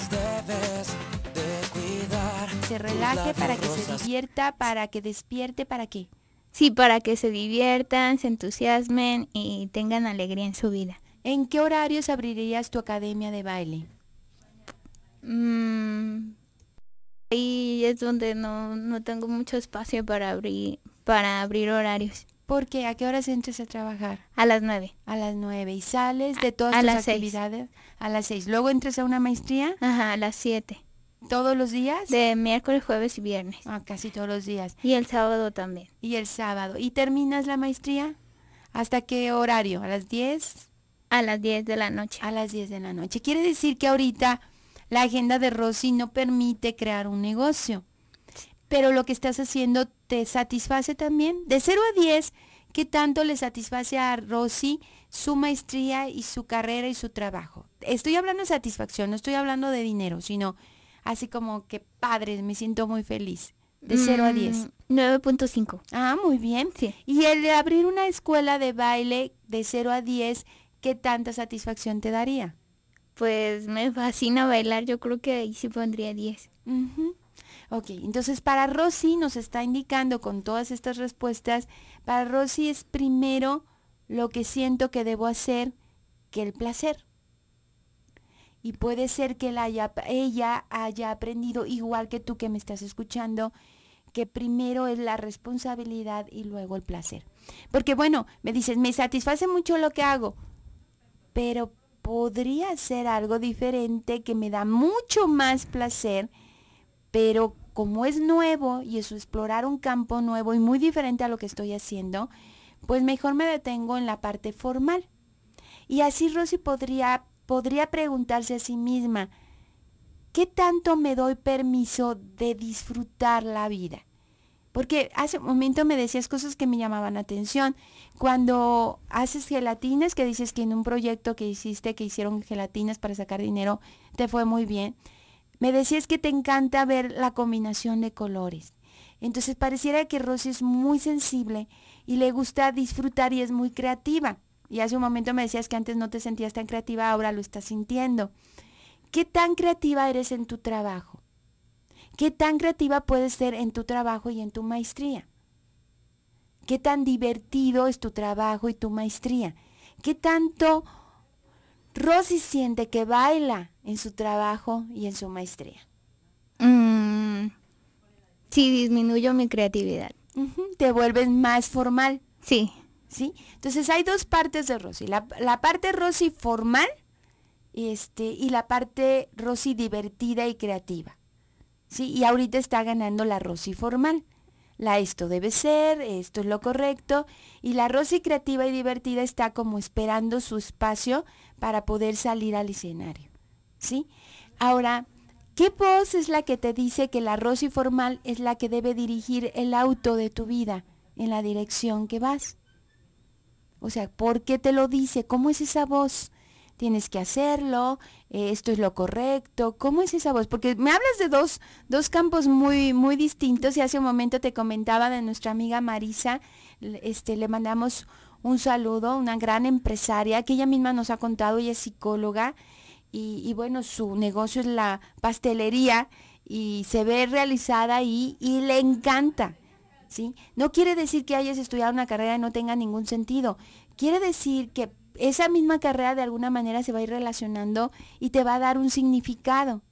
Pues debes de cuidar. Se relaje para que se divierta, para que despierte, para qué. Sí, para que se diviertan, se entusiasmen y tengan alegría en su vida. ¿En qué horarios abrirías tu academia de baile? Mm, ahí es donde no, no tengo mucho espacio para abrir, para abrir horarios. Porque ¿a qué horas entras a trabajar? A las 9. A las 9. ¿Y sales de todas las actividades? A las 6. ¿Luego entras a una maestría? Ajá, a las 7. ¿Todos los días? De miércoles, jueves y viernes. Ah, casi todos los días. Y el sábado también. Y el sábado. ¿Y terminas la maestría? ¿Hasta qué horario? ¿A las 10? A las 10 de la noche. A las 10 de la noche. Quiere decir que ahorita la agenda de Rosy no permite crear un negocio pero lo que estás haciendo te satisface también. De 0 a 10, ¿qué tanto le satisface a Rosy su maestría y su carrera y su trabajo? Estoy hablando de satisfacción, no estoy hablando de dinero, sino así como que padre, me siento muy feliz. De 0 a 10. Mm, 9.5. Ah, muy bien. Sí. Y el de abrir una escuela de baile de 0 a 10, ¿qué tanta satisfacción te daría? Pues me fascina bailar, yo creo que ahí sí pondría 10. Ok, entonces para Rosy nos está indicando con todas estas respuestas, para Rosy es primero lo que siento que debo hacer que el placer. Y puede ser que haya, ella haya aprendido, igual que tú que me estás escuchando, que primero es la responsabilidad y luego el placer. Porque bueno, me dices, me satisface mucho lo que hago, pero podría ser algo diferente que me da mucho más placer, pero como es nuevo y es explorar un campo nuevo y muy diferente a lo que estoy haciendo, pues mejor me detengo en la parte formal. Y así Rosy podría, podría preguntarse a sí misma, ¿qué tanto me doy permiso de disfrutar la vida? Porque hace un momento me decías cosas que me llamaban atención. Cuando haces gelatinas, que dices que en un proyecto que hiciste, que hicieron gelatinas para sacar dinero, te fue muy bien. Me decías que te encanta ver la combinación de colores. Entonces pareciera que Rosy es muy sensible y le gusta disfrutar y es muy creativa. Y hace un momento me decías que antes no te sentías tan creativa, ahora lo estás sintiendo. ¿Qué tan creativa eres en tu trabajo? ¿Qué tan creativa puedes ser en tu trabajo y en tu maestría? ¿Qué tan divertido es tu trabajo y tu maestría? ¿Qué tanto Rosy siente que baila en su trabajo y en su maestría? si mm, sí, disminuyo mi creatividad. te vuelves más formal. Sí. ¿Sí? Entonces hay dos partes de Rosy. La, parte Rosy formal este, y la parte Rosy divertida y creativa. ¿Sí? Y ahorita está ganando la Rosy formal. La esto debe ser, esto es lo correcto. Y la Rosy creativa y divertida está como esperando su espacio para poder salir al escenario. Ahora, ¿qué voz es la que te dice que la arroz informal es la que debe dirigir el auto de tu vida en la dirección que vas? O sea, ¿por qué te lo dice? ¿Cómo es esa voz? tienes que hacerlo, eh, esto es lo correcto, ¿cómo es esa voz? Porque me hablas de dos, campos muy, muy distintos y hace un momento te comentaba de nuestra amiga Marisa, este, le mandamos un saludo, una gran empresaria que ella misma nos ha contado, y es psicóloga y, bueno, su negocio es la pastelería y se ve realizada y, y le encanta. ¿sí? No quiere decir que hayas estudiado una carrera y no tenga ningún sentido. Quiere decir que esa misma carrera de alguna manera se va a ir relacionando y te va a dar un significado.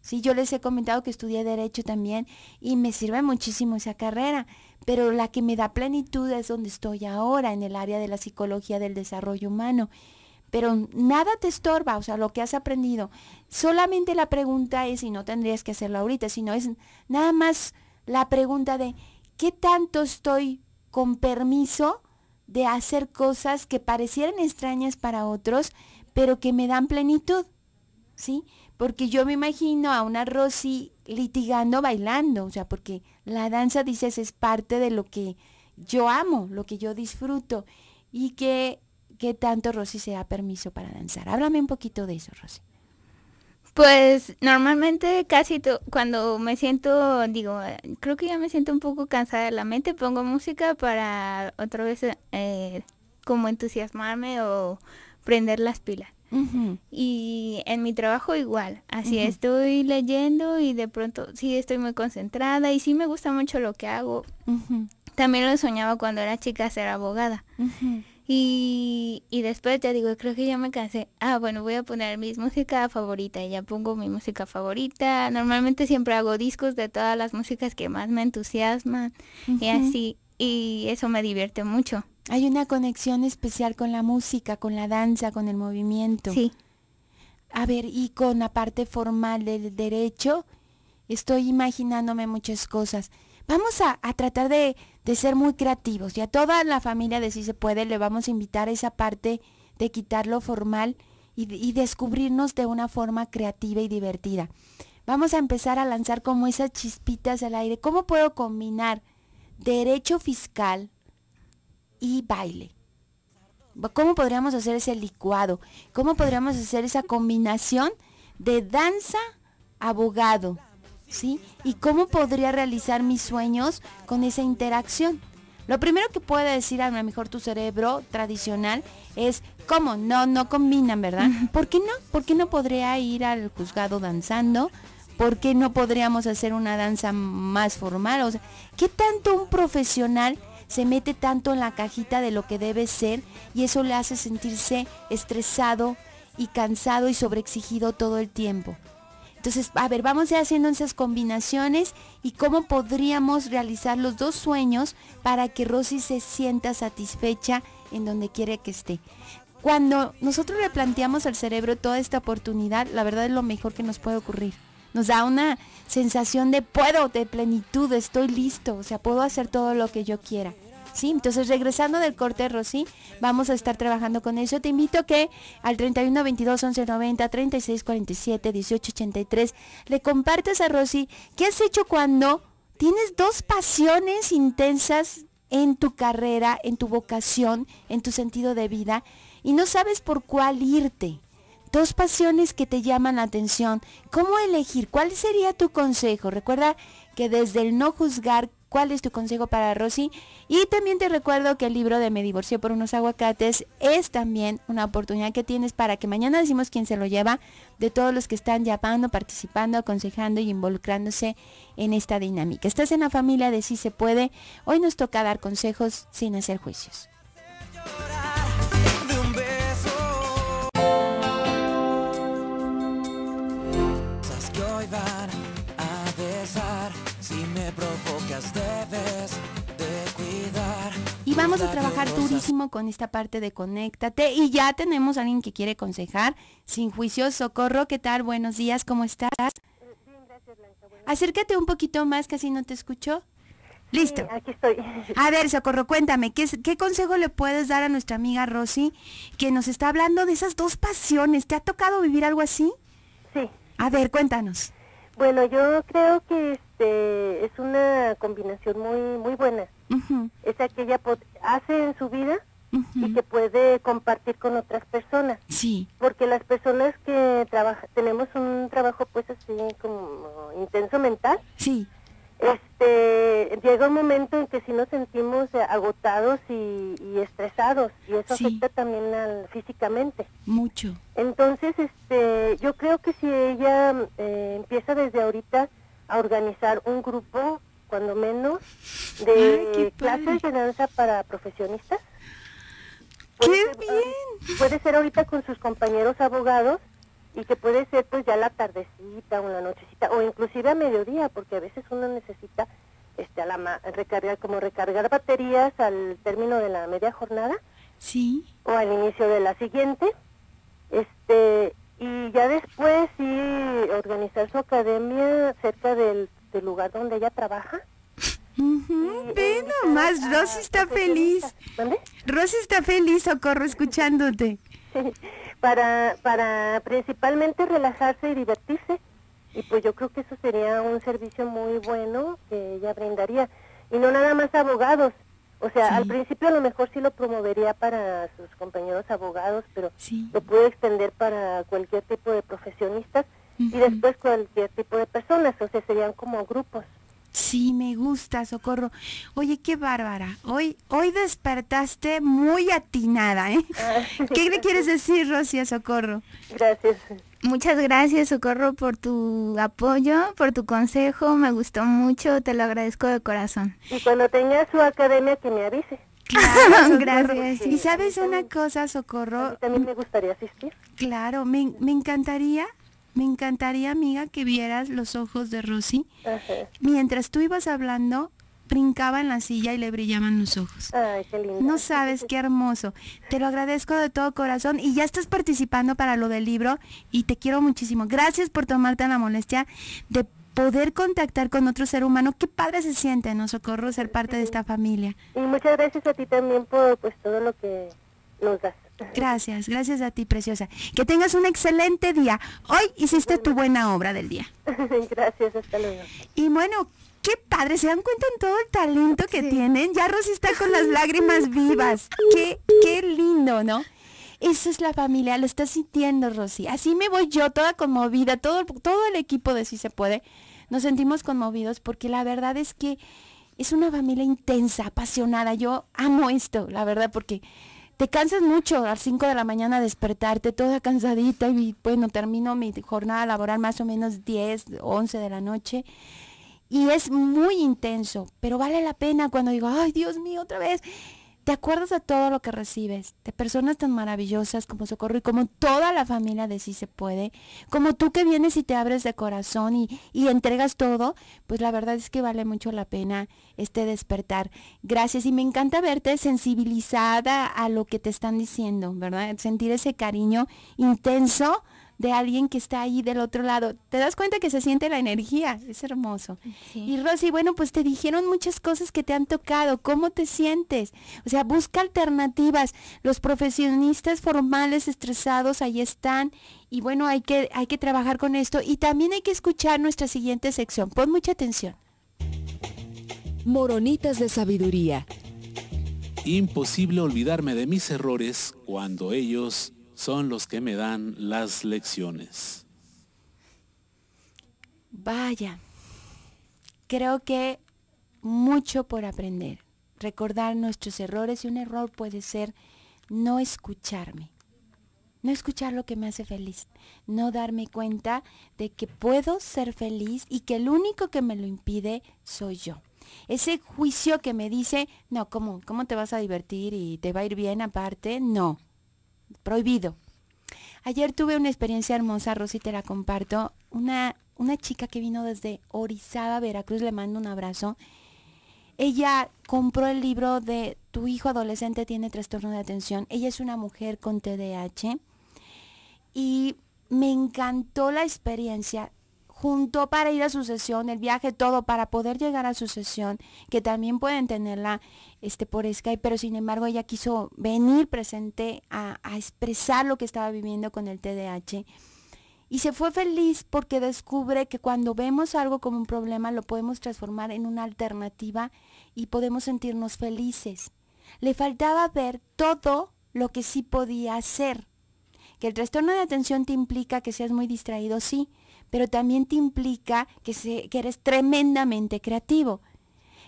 Sí, yo les he comentado que estudié derecho también y me sirve muchísimo esa carrera, pero la que me da plenitud es donde estoy ahora, en el área de la psicología del desarrollo humano pero nada te estorba, o sea, lo que has aprendido. Solamente la pregunta es, y no tendrías que hacerlo ahorita, sino es nada más la pregunta de, ¿qué tanto estoy con permiso de hacer cosas que parecieran extrañas para otros, pero que me dan plenitud? ¿Sí? Porque yo me imagino a una Rosy litigando, bailando, o sea, porque la danza, dices, es parte de lo que yo amo, lo que yo disfruto, y que qué tanto Rosy se da permiso para danzar? Háblame un poquito de eso, Rosy. Pues normalmente casi cuando me siento, digo, creo que ya me siento un poco cansada de la mente, pongo música para otra vez eh, como entusiasmarme o prender las pilas. Y en mi trabajo igual, así estoy leyendo y de pronto sí estoy muy concentrada y sí me gusta mucho lo que hago. También lo soñaba cuando era chica ser abogada. Y, después ya digo, creo que ya me cansé. Ah, bueno, voy a poner mis música favorita. Y ya pongo mi música favorita. Normalmente siempre hago discos de todas las músicas que más me entusiasman. Y así. Y eso me divierte mucho. Hay una conexión especial con la música, con la danza, con el movimiento. Sí. A ver, y con la parte formal del derecho, estoy imaginándome muchas cosas vamos a, tratar de, ser muy creativos y a toda la familia de Si Se Puede le vamos a invitar a esa parte de quitar lo formal y, y descubrirnos de una forma creativa y divertida. Vamos a empezar a lanzar como esas chispitas al aire. ¿Cómo puedo combinar derecho fiscal y baile? ¿Cómo podríamos hacer ese licuado? ¿Cómo podríamos hacer esa combinación de danza, abogado? ¿sí? ¿Y cómo podría realizar mis sueños con esa interacción? Lo primero que puede decir a lo mejor tu cerebro tradicional es, ¿cómo? No, no combinan, ¿verdad? ¿Por qué no? ¿Por qué no podría ir al juzgado danzando? ¿Por qué no podríamos hacer una danza más formal? O ¿qué tanto un profesional se mete tanto en la cajita de lo que debe ser y eso le hace sentirse estresado y cansado y sobreexigido todo el tiempo? Entonces, a ver, vamos ya haciendo esas combinaciones y cómo podríamos realizar los dos sueños para que Rosy se sienta satisfecha en donde quiere que esté. Cuando nosotros le planteamos al cerebro toda esta oportunidad, la verdad es lo mejor que nos puede ocurrir. Nos da una sensación de puedo, de plenitud, estoy listo, o sea, puedo hacer todo lo que yo quiera. Sí, entonces regresando del corte, Rosy, vamos a estar trabajando con eso. Te invito que al 31 22 11 90 le compartas a Rosy qué has hecho cuando tienes dos pasiones intensas en tu carrera, en tu vocación, en tu sentido de vida y no sabes por cuál irte. Dos pasiones que te llaman la atención. ¿Cómo elegir? ¿Cuál sería tu consejo? Recuerda que desde el no juzgar ¿Cuál es tu consejo para Rosy? Y también te recuerdo que el libro de Me divorció por unos aguacates es también una oportunidad que tienes para que mañana decimos quién se lo lleva de todos los que están llamando, participando, aconsejando y involucrándose en esta dinámica. Estás en la familia de Si sí se puede. Hoy nos toca dar consejos sin hacer juicios. Si me provocas debes de cuidar. Y vamos a trabajar durísimo con esta parte de conéctate. Y ya tenemos a alguien que quiere aconsejar. Sin juicio, Socorro, ¿qué tal? Buenos días, ¿cómo estás? Bien, gracias, Acércate un poquito más, casi no te escucho. Listo. aquí estoy. A ver, Socorro, cuéntame, ¿qué, ¿qué, consejo le puedes dar a nuestra amiga Rosy que nos está hablando de esas dos pasiones? ¿Te ha tocado vivir algo así? Sí. A ver, cuéntanos. Bueno, yo creo que este, es una combinación muy muy buena. Esa que ella hace en su vida y que puede compartir con otras personas. Sí. Porque las personas que tenemos un trabajo pues así como intenso mental. Sí. Este, llega un momento en que si nos sentimos eh, agotados y, estresados y eso afecta también físicamente. Mucho. Entonces, este, yo creo que si ella eh, empieza desde ahorita organizar un grupo, cuando menos, de clases de danza para profesionistas. Puede ¡Qué ser, ah, bien! puede ser ahorita con sus compañeros abogados y que puede ser pues ya la tardecita o la nochecita o inclusive a mediodía porque a veces uno necesita este a la recargar como recargar baterías al término de la media jornada sí o al inicio de la siguiente este y ya después sí organizar su academia cerca del, lugar donde ella trabaja. Ve eh, nomás, Rosy está feliz. ¿Dónde? Rosy está feliz, Socorro, escuchándote. para, para principalmente relajarse y divertirse. Y pues yo creo que eso sería un servicio muy bueno que ella brindaría. Y no nada más abogados, o sea, al principio a lo mejor sí lo promovería para sus compañeros abogados, pero lo puede extender para cualquier tipo de profesionistas y después cualquier tipo de personas, o sea, serían como grupos. Sí, me gusta, Socorro. Oye, qué bárbara. Hoy, hoy despertaste muy atinada, ¿eh? ¿Qué le quieres decir, Rosy, Socorro? Gracias. Muchas gracias, Socorro, por tu apoyo, por tu consejo. Me gustó mucho, te lo agradezco de corazón. Y cuando tenga su academia, que me avise. Claro, gracias. Y sabes una cosa, Socorro. también me gustaría asistir. Claro, me encantaría me encantaría, amiga, que vieras los ojos de Rosy. Mientras tú ibas hablando, brincaba en la silla y le brillaban los ojos. Ay, qué lindo. No sabes qué hermoso. Te lo agradezco de todo corazón y ya estás participando para lo del libro y te quiero muchísimo. Gracias por tomarte la molestia de poder contactar con otro ser humano. Qué padre se siente, ¿no, Socorro, ser parte de esta familia? Y muchas gracias a ti también por pues todo lo que nos das. Gracias, gracias a ti, preciosa. Que tengas un excelente día. Hoy hiciste tu buena obra del día. gracias, hasta luego. Y bueno, qué padre, se dan cuenta en todo el talento que tienen. Ya Rosy está con las lágrimas vivas. Qué, qué lindo, ¿no? Eso es la familia, lo está sintiendo, Rosy. Así me voy yo, toda conmovida, todo, todo el equipo de Si Se Puede. Nos sentimos conmovidos porque la verdad es que es una familia intensa, apasionada. Yo amo esto, la verdad, porque te cansas mucho a las 5 de la mañana despertarte toda cansadita y bueno, termino mi jornada laboral más o menos 10, 11 de la noche y es muy intenso, pero vale la pena cuando digo, ay Dios mío, otra vez te acuerdas de todo lo que recibes, de personas tan maravillosas como Socorro y como toda la familia de Sí Se Puede, como tú que vienes y te abres de corazón y, y entregas todo, pues la verdad es que vale mucho la pena este despertar. Gracias y me encanta verte sensibilizada a lo que te están diciendo, ¿verdad? Sentir ese cariño intenso de alguien que está ahí del otro lado. Te das cuenta que se siente la energía, es hermoso. Y Rosy, bueno, pues te dijeron muchas cosas que te han tocado, ¿cómo te sientes? O sea, busca alternativas. Los profesionistas formales estresados ahí están y bueno, hay que, hay que trabajar con esto y también hay que escuchar nuestra siguiente sección. Pon mucha atención. Moronitas de sabiduría. Imposible olvidarme de mis errores cuando ellos son los que me dan las lecciones. Vaya, creo que mucho por aprender. Recordar nuestros errores y un error puede ser no escucharme, no escuchar lo que me hace feliz, no darme cuenta de que puedo ser feliz y que el único que me lo impide soy yo. Ese juicio que me dice, no, ¿cómo, cómo te vas a divertir y te va a ir bien aparte? No, prohibido. Ayer tuve una experiencia hermosa, rosita te la comparto. Una, una chica que vino desde Orizaba, Veracruz, le mando un abrazo. Ella compró el libro de Tu hijo adolescente tiene trastorno de atención. Ella es una mujer con TDAH y me encantó la experiencia. Junto para ir a su sesión, el viaje, todo, para poder llegar a su sesión, que también pueden tenerla este, por Skype, pero sin embargo ella quiso venir presente a, a expresar lo que estaba viviendo con el TDAH. Y se fue feliz porque descubre que cuando vemos algo como un problema lo podemos transformar en una alternativa y podemos sentirnos felices. Le faltaba ver todo lo que sí podía hacer. Que el trastorno de atención te implica que seas muy distraído, sí, pero también te implica que, eres tremendamente creativo.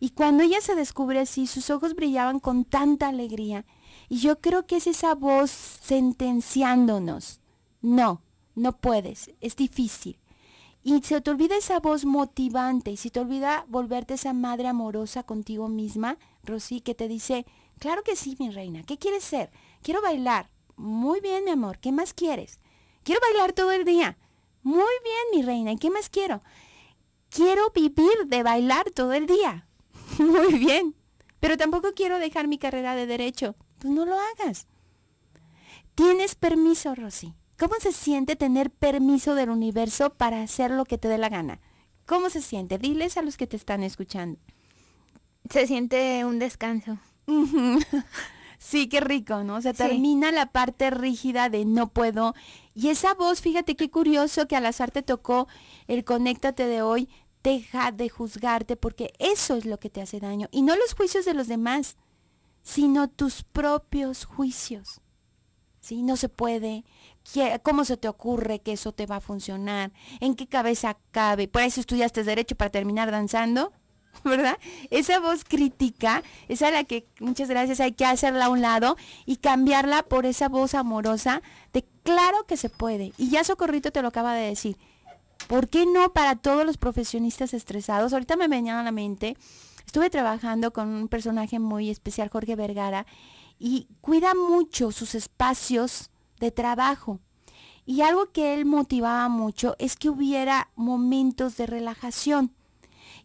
Y cuando ella se descubre así, sus ojos brillaban con tanta alegría. Y yo creo que es esa voz sentenciándonos. No, no puedes, es difícil. Y se te olvida esa voz motivante y se te olvida volverte esa madre amorosa contigo misma, Rosy, que te dice, claro que sí, mi reina, ¿qué quieres ser? Quiero bailar. Muy bien, mi amor, ¿qué más quieres? Quiero bailar todo el día. Muy bien, mi reina, ¿y qué más quiero? Quiero vivir de bailar todo el día. Muy bien, pero tampoco quiero dejar mi carrera de derecho. Pues no lo hagas. Tienes permiso, Rosy. ¿Cómo se siente tener permiso del universo para hacer lo que te dé la gana? ¿Cómo se siente? Diles a los que te están escuchando. Se siente un descanso. Sí, qué rico, ¿no? Se sea, termina la parte rígida de no puedo. Y esa voz, fíjate qué curioso que al azar te tocó el conéctate de hoy, deja de juzgarte porque eso es lo que te hace daño. Y no los juicios de los demás, sino tus propios juicios. ¿Sí? No se puede. ¿Cómo se te ocurre que eso te va a funcionar? ¿En qué cabeza cabe? Por eso estudiaste derecho para terminar danzando. ¿verdad? Esa voz crítica es a la que muchas gracias hay que hacerla a un lado y cambiarla por esa voz amorosa de claro que se puede. Y ya Socorrito te lo acaba de decir. ¿Por qué no para todos los profesionistas estresados? Ahorita me venía a la mente, estuve trabajando con un personaje muy especial, Jorge Vergara, y cuida mucho sus espacios de trabajo. Y algo que él motivaba mucho es que hubiera momentos de relajación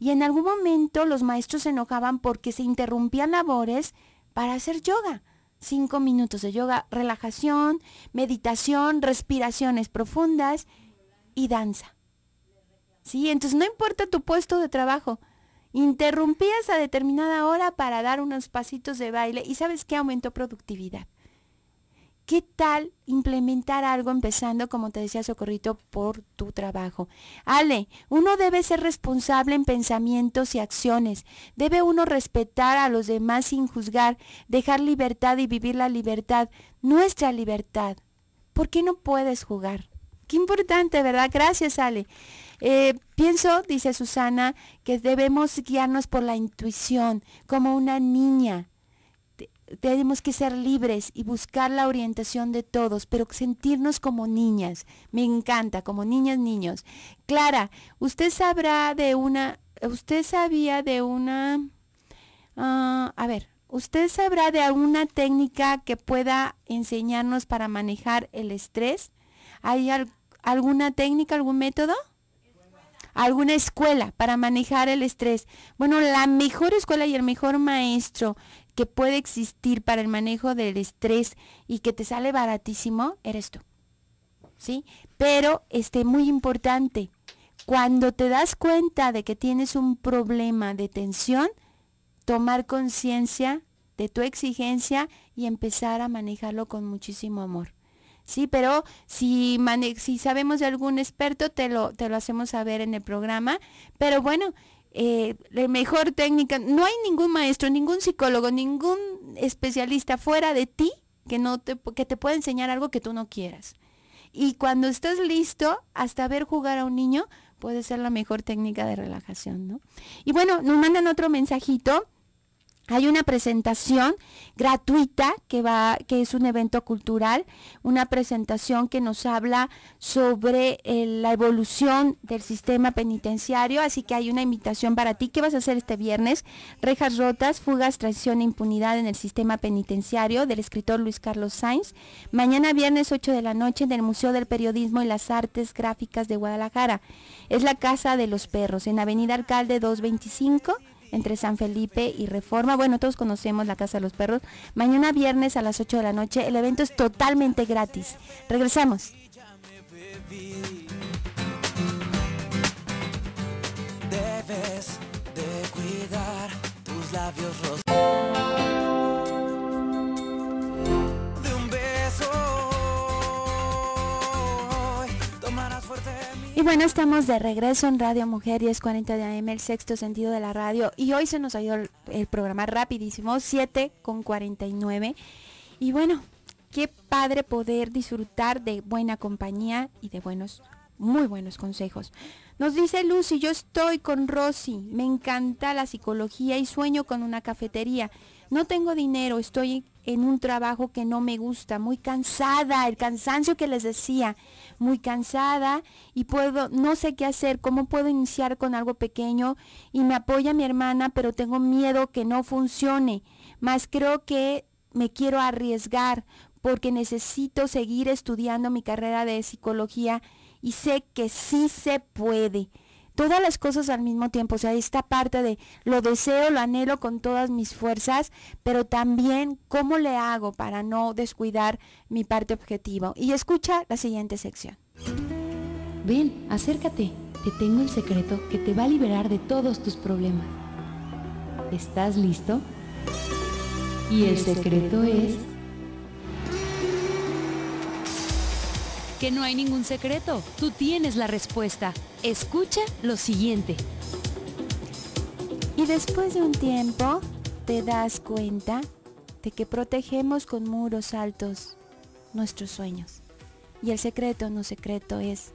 y en algún momento los maestros se enojaban porque se interrumpían labores para hacer yoga. Cinco minutos de yoga, relajación, meditación, respiraciones profundas y danza. ¿Sí? Entonces no importa tu puesto de trabajo. Interrumpías a determinada hora para dar unos pasitos de baile y sabes que aumentó productividad. ¿Qué tal implementar algo empezando, como te decía Socorrito, por tu trabajo? Ale, uno debe ser responsable en pensamientos y acciones. Debe uno respetar a los demás sin juzgar, dejar libertad y vivir la libertad, nuestra libertad. ¿Por qué no puedes jugar? Qué importante, ¿verdad? Gracias, Ale. Eh, pienso, dice Susana, que debemos guiarnos por la intuición, como una niña tenemos que ser libres y buscar la orientación de todos, pero sentirnos como niñas. Me encanta, como niñas, niños. Clara, usted sabrá de una, usted sabía de una, ah, a ver, usted sabrá de alguna técnica que pueda enseñarnos para manejar el estrés. ¿Hay alguna técnica, algún método? alguna escuela para manejar el estrés. Bueno, la mejor escuela y el mejor maestro que puede existir para el manejo del estrés y que te sale baratísimo, eres tú. ¿Sí? Pero, este, muy importante, cuando te das cuenta de que tienes un problema de tensión, tomar conciencia de tu exigencia y empezar a manejarlo con muchísimo amor. Sí, pero si, si sabemos de algún experto, te lo, te lo hacemos saber en el programa. Pero bueno, la eh, mejor técnica. No hay ningún maestro, ningún psicólogo, ningún especialista fuera de ti que, no te, que te pueda enseñar algo que tú no quieras. Y cuando estás listo, hasta ver jugar a un niño puede ser la mejor técnica de relajación, ¿no? Y bueno, nos mandan otro mensajito. Hay una presentación gratuita que va, que es un evento cultural, una presentación que nos habla sobre eh, la evolución del sistema penitenciario, así que hay una invitación para ti. ¿Qué vas a hacer este viernes? Rejas rotas, fugas, traición e impunidad en el sistema penitenciario del escritor Luis Carlos Sainz. Mañana viernes 8 de la noche en el Museo del Periodismo y las Artes Gráficas de Guadalajara. Es la Casa de los Perros, en Avenida Alcalde 225 entre San Felipe y Reforma. Bueno, todos conocemos la Casa de los Perros. Mañana viernes a las 8 de la noche, el evento es totalmente gratis. Regresamos. Debes de cuidar tus labios Y bueno, estamos de regreso en Radio Mujer y es de AM, el sexto sentido de la radio. Y hoy se nos ha ido el, programa rapidísimo, 7 con 49. Y bueno, qué padre poder disfrutar de buena compañía y de buenos, muy buenos consejos. Nos dice Lucy, yo estoy con Rosy, me encanta la psicología y sueño con una cafetería no tengo dinero, estoy en un trabajo que no me gusta, muy cansada, el cansancio que les decía, muy cansada y puedo, no sé qué hacer, cómo puedo iniciar con algo pequeño y me apoya mi hermana, pero tengo miedo que no funcione, más creo que me quiero arriesgar porque necesito seguir estudiando mi carrera de psicología y sé que sí se puede todas las cosas al mismo tiempo. O sea, esta parte de lo deseo, lo anhelo con todas mis fuerzas, pero también cómo le hago para no descuidar mi parte objetiva. Y escucha la siguiente sección. Ven, acércate. Te tengo el secreto que te va a liberar de todos tus problemas. ¿Estás listo? Y el secreto es... Que no hay ningún secreto. Tú tienes la respuesta escucha lo siguiente. Y después de un tiempo, te das cuenta de que protegemos con muros altos nuestros sueños. Y el secreto no secreto es,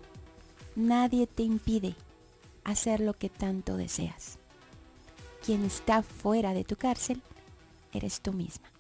nadie te impide hacer lo que tanto deseas. Quien está fuera de tu cárcel, eres tú misma.